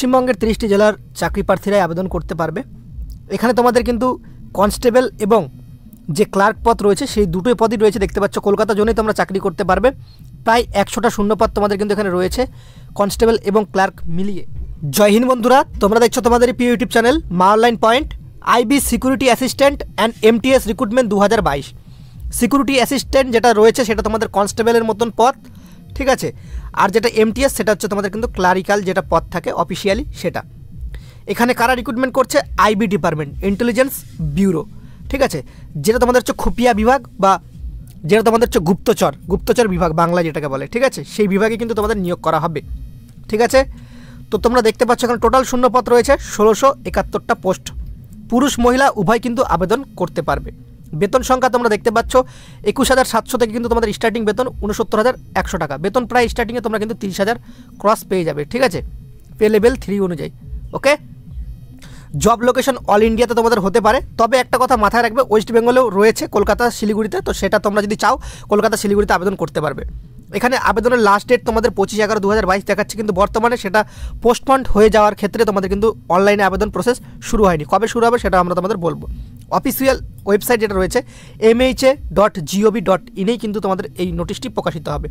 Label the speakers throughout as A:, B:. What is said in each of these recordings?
A: পশ্চিমবঙ্গের তিরিশটি জেলার চাকরি প্রার্থীরাই আবেদন করতে পারবে এখানে তোমাদের কিন্তু কনস্টেবল এবং যে ক্লার্ক পদ রয়েছে সেই দুটোই পদই রয়েছে দেখতে পাচ্ছ কলকাতা জোনেই তোমরা চাকরি করতে পারবে প্রায় একশোটা শূন্যপদ তোমাদের কিন্তু এখানে রয়েছে কনস্টেবল এবং ক্লার্ক মিলিয়ে জয় হিন্দ বন্ধুরা তোমরা দেখছো তোমাদের P YouTube channel Maa online point IB security assistant and MTS recruitment দু সিকিউরিটি অ্যাসিস্ট্যান্ট যেটা রয়েছে সেটা তোমাদের কনস্টেবলের মতন পথ ঠিক আছে আর যেটা এমটিএস সেটা হচ্ছে তোমাদের কিন্তু ক্লারিক্যাল যেটা পথ থাকে অফিসিয়ালি সেটা এখানে কারা রিক্রুটমেন্ট করছে আইবি ডিপার্টমেন্ট ইন্টেলিজেন্স ব্যুরো ঠিক আছে যেটা তোমাদের হচ্ছে খুপিয়া বিভাগ বা যেটা তোমাদের হচ্ছে গুপ্তচর গুপ্তচর বিভাগ বাংলা যেটাকে বলে ঠিক আছে সেই বিভাগে কিন্তু তোমাদের নিয়োগ করা হবে ঠিক আছে তো তোমরা দেখতে পাচ্ছ এখানে টোটাল শূন্যপথ রয়েছে ষোলোশো একাত্তরটা পোস্ট পুরুষ মহিলা উভয় কিন্তু আবেদন করতে পারবে বেতন সংখ্যা তোমরা দেখতে পাচ্ছ একুশ হাজার সাতশো থেকে কিন্তু তোমাদের স্টার্টিং বেতন উনসত্তর হাজার একশো টাকা বেতন প্রায় স্টার্টিংয়ে তোমরা কিন্তু তিরিশ হাজার ক্রস পেয়ে যাবে ঠিক আছে পে লেভেল থ্রি অনুযায়ী ওকে জব লোকেশন অল ইন্ডিয়াতে তোমাদের হতে পারে তবে একটা কথা মাথায় রাখবে ওয়েস্ট বেঙ্গলেও রয়েছে কলকাতা শিলিগুড়িতে তো সেটা তোমরা যদি চাও কলকাতা শিলিগুড়িতে আবেদন করতে পারবে এখানে আবেদনের লাস্ট ডেট তোমাদের পঁচিশ এগারো দু হাজার বাইশ দেখাচ্ছে কিন্তু বর্তমানে সেটা পোস্টপন্ড হয়ে যাওয়ার ক্ষেত্রে তোমাদের কিন্তু অনলাইনে আবেদন প্রসেস শুরু হয়নি কবে শুরু হবে সেটা আমরা তোমাদের বলবো অফিসিয়াল ওয়েবসাইট যেটা রয়েছে এ ডট জিওভি ডট ইনেই কিন্তু তোমাদের এই নোটিশটি প্রকাশিত হবে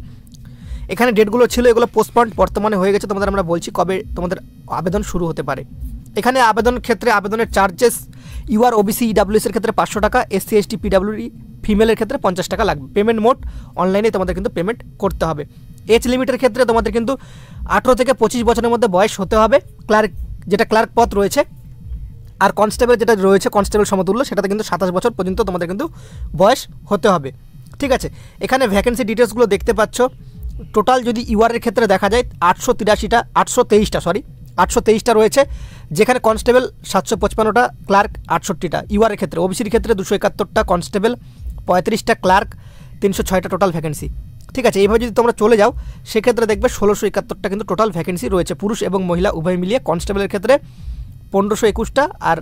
A: এখানে ডেটগুলো ছিল এগুলো পোস্টপন্ড বর্তমানে হয়ে গেছে তোমাদের আমরা বলছি কবে তোমাদের আবেদন শুরু হতে পারে এখানে আবেদন ক্ষেত্রে আবেদনের চার্জেস ইউআর ওবিসি এর ক্ষেত্রে পাঁচশো টাকা এস এসসি এসটি পিডাব্লিউডি ফিমেলের ক্ষেত্রে পঞ্চাশ টাকা লাগবে পেমেন্ট মোড অনলাইনে তোমাদের কিন্তু পেমেন্ট করতে হবে এজ লিমিটের ক্ষেত্রে তোমাদের কিন্তু আঠেরো থেকে পঁচিশ বছরের মধ্যে বয়স হতে হবে ক্লার্ক যেটা ক্লার্ক পথ রয়েছে আর কনস্টেবল যেটা রয়েছে কনস্টেবল সমতুল্য সেটাতে কিন্তু সাতাশ বছর পর্যন্ত তোমাদের কিন্তু বয়স হতে হবে ঠিক আছে এখানে ভ্যাকেন্সি ডিটেলসগুলো দেখতে পাচ্ছ টোটাল যদি ইউআরের ক্ষেত্রে দেখা যায় আটশো তিরাশিটা আটশো তেইশটা সরি আটশো তেইশটা রয়েছে যেখানে কনস্টেবল সাতশো পঁচপান্নটা ক্লার্ক আটষট্টিটা ইউআরের ক্ষেত্রে ওবিসির ক্ষেত্রে দুশো একাত্তরটা কনস্টেবল পঁয়ত্রিশটা ক্লার্ক তিনশো ছয়টা টোটাল ভ্যাকেন্সি ঠিক আছে এইভাবে যদি তোমরা চলে যাও সেক্ষেত্রে দেখবে ষোলোশো একাত্তরটা কিন্তু টোটাল ভ্যাকেন্সি রয়েছে পুরুষ এবং মহিলা উভয় মিলিয়ে কনস্টেবলের ক্ষেত্রে পনেরোশো একুশটা আর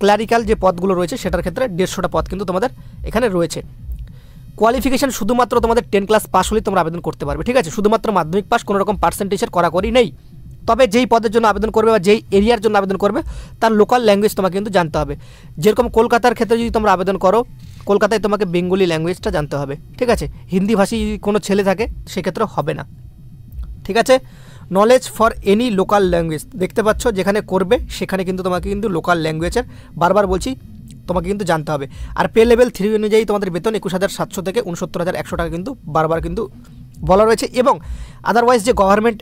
A: ক্ল্যারিক্যাল যে পদগুলো রয়েছে সেটার ক্ষেত্রে দেড়শোটা পদ কিন্তু তোমাদের এখানে রয়েছে কোয়ালিফিকেশান শুধুমাত্র তোমাদের টেন ক্লাস পাস হলেই তোমরা আবেদন করতে পারবে ঠিক আছে শুধুমাত্র মাধ্যমিক পাস কোনো রকম পার্সেন্টেজের করাকরি নেই তবে যেই পদের জন্য আবেদন করবে বা যেই এরিয়ার জন্য আবেদন করবে তার লোকাল ল্যাঙ্গুয়েজ তোমাকে কিন্তু জানতে হবে যেরকম কলকাতার ক্ষেত্রে যদি তোমরা আবেদন করো কলকাতায় তোমাকে বেঙ্গলি ল্যাঙ্গুয়েজটা জানতে হবে ঠিক আছে হিন্দিভাষী কোনো ছেলে থাকে সেক্ষেত্রে হবে না ঠিক আছে knowledge for any local language দেখতে পাচ্ছ যেখানে করবে সেখানে কিন্তু তোমাকে কিন্তু লোকাল ল্যাঙ্গুয়েজের বারবার বলছি তোমাকে কিন্তু জানতে হবে আর পে লেভেল থ্রি অনুযায়ী তোমাদের বেতন একুশ হাজার সাতশো থেকে উনসত্তর হাজার একশো টাকা কিন্তু বারবার কিন্তু বলা রয়েছে এবং আদারওয়াইজ যে গভর্নমেন্ট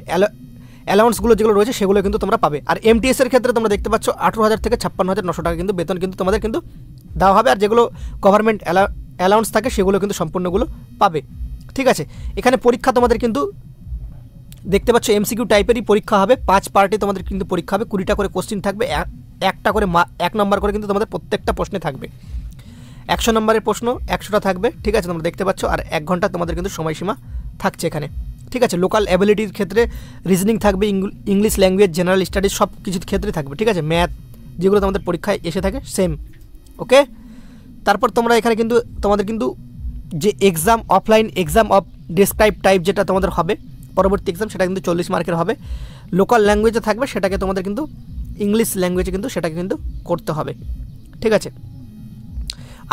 A: অ্যালাউন্সগুলো যেগুলো রয়েছে সেগুলো কিন্তু তোমরা পাবে আর এমটিএসের ক্ষেত্রে তোমরা দেখতে পাচ্ছ আঠেরো হাজার থেকে ছাপ্পান্ন হাজার নশো টাকা কিন্তু বেতন কিন্তু তোমাদের কিন্তু দেওয়া হবে আর যেগুলো গভর্নমেন্ট অ্যালাউন্স থাকে সেগুলো কিন্তু সম্পূর্ণগুলো পাবে ঠিক আছে এখানে পরীক্ষা তোমাদের কিন্তু দেখতে পাচ্ছ এমসিকিউ টাইপেরই পরীক্ষা হবে পাঁচ পার্টে তোমাদের কিন্তু পরীক্ষা হবে কুড়িটা করে কোশ্চিন থাকবে একটা করে এক নম্বর করে কিন্তু তোমাদের প্রত্যেকটা প্রশ্নে থাকবে একশো নম্বরের প্রশ্ন একশোটা থাকবে ঠিক আছে তোমরা দেখতে পাচ্ছ আর এক ঘন্টা তোমাদের কিন্তু সময়সীমা থাকছে এখানে ঠিক আছে লোকাল অ্যাবিলিটির ক্ষেত্রে রিজনিং থাকবে ইংলিশ ল্যাঙ্গুয়েজ জেনারেল স্টাডিজ সব কিছুর ক্ষেত্রে থাকবে ঠিক আছে ম্যাথ যেগুলো তোমাদের পরীক্ষায় এসে থাকে সেম ওকে তারপর তোমরা এখানে কিন্তু তোমাদের কিন্তু যে exam offline exam of desk type type যেটা তোমাদের হবে পরবর্তী এক্সাম সেটা কিন্তু চল্লিশ মার্কের হবে লোকাল ল্যাঙ্গুয়েজে থাকবে সেটাকে তোমাদের কিন্তু ইংলিশ ল্যাঙ্গুয়েজে কিন্তু সেটাকে কিন্তু করতে হবে ঠিক আছে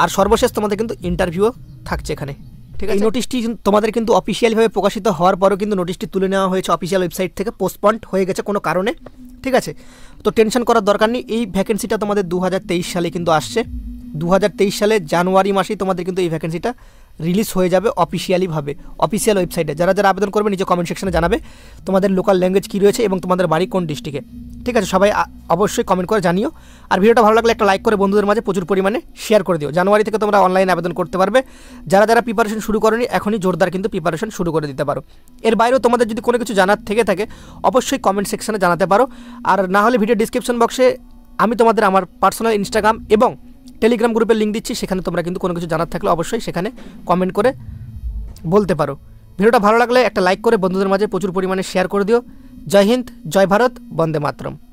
A: আর সর্বশেষ তোমাদের কিন্তু ইন্টারভিউও থাকছে এখানে ঠিক আছে নোটিশটি তোমাদের কিন্তু অফিসিয়ালিভাবে প্রকাশিত হওয়ার পরও কিন্তু নোটিশটি তুলে নেওয়া হয়েছে অফিসিয়াল ওয়েবসাইট থেকে পোস্টপন্ড হয়ে গেছে কোনো কারণে ঠিক আছে তো টেনশন করার দরকার নেই এই ভ্যাকেন্সিটা তোমাদের দু সালে কিন্তু আসছে দু সালে জানুয়ারি মাসেই তোমাদের কিন্তু এই ভ্যাকেন্সিটা রিলিজ হয়ে যাবে অফিসিয়ালিভাবে অফিসিয়াল ওয়েবসাইটে যারা যারা আবেদন করবে নিজে কমেন্ট সেকশনে জানাবে তোমাদের লোকাল ল্যাঙ্গুয়েজ কী রয়েছে এবং তোমাদের বাড়ি কোন ডিস্ট্রিক্টে ঠিক আছে সবাই অবশ্যই কমেন্ট করে জানিও আর ভিডিওটা ভালো লাগলে একটা লাইক করে বন্ধুদের মাঝে প্রচুর পরিমাণে শেয়ার করে দিও জানুয়ারি থেকে তোমরা অনলাইনে আবেদন করতে পারবে যারা যারা প্রিপারেশন শুরু করেনি এখনই জোরদার কিন্তু প্রিপারেশন শুরু করে দিতে পারো এর বাইরেও তোমাদের যদি কোনো কিছু জানার থেকে থাকে অবশ্যই কমেন্ট সেকশনে জানাতে পারো আর না হলে ভিডিও ডিসক্রিপশন বক্সে আমি তোমাদের আমার পার্সোনাল ইনস্টাগ্রাম এবং টেলিগ্রাম গ্রুপের লিঙ্ক দিচ্ছি সেখানে তোমরা কিন্তু কোনো কিছু জানার থাকলে অবশ্যই সেখানে কমেন্ট করে বলতে পারো ভিডিওটা ভালো লাগলে একটা লাইক করে বন্ধুদের মাঝে প্রচুর পরিমাণে শেয়ার করে দিও জয় হিন্দ জয় ভারত বন্দে মাতরম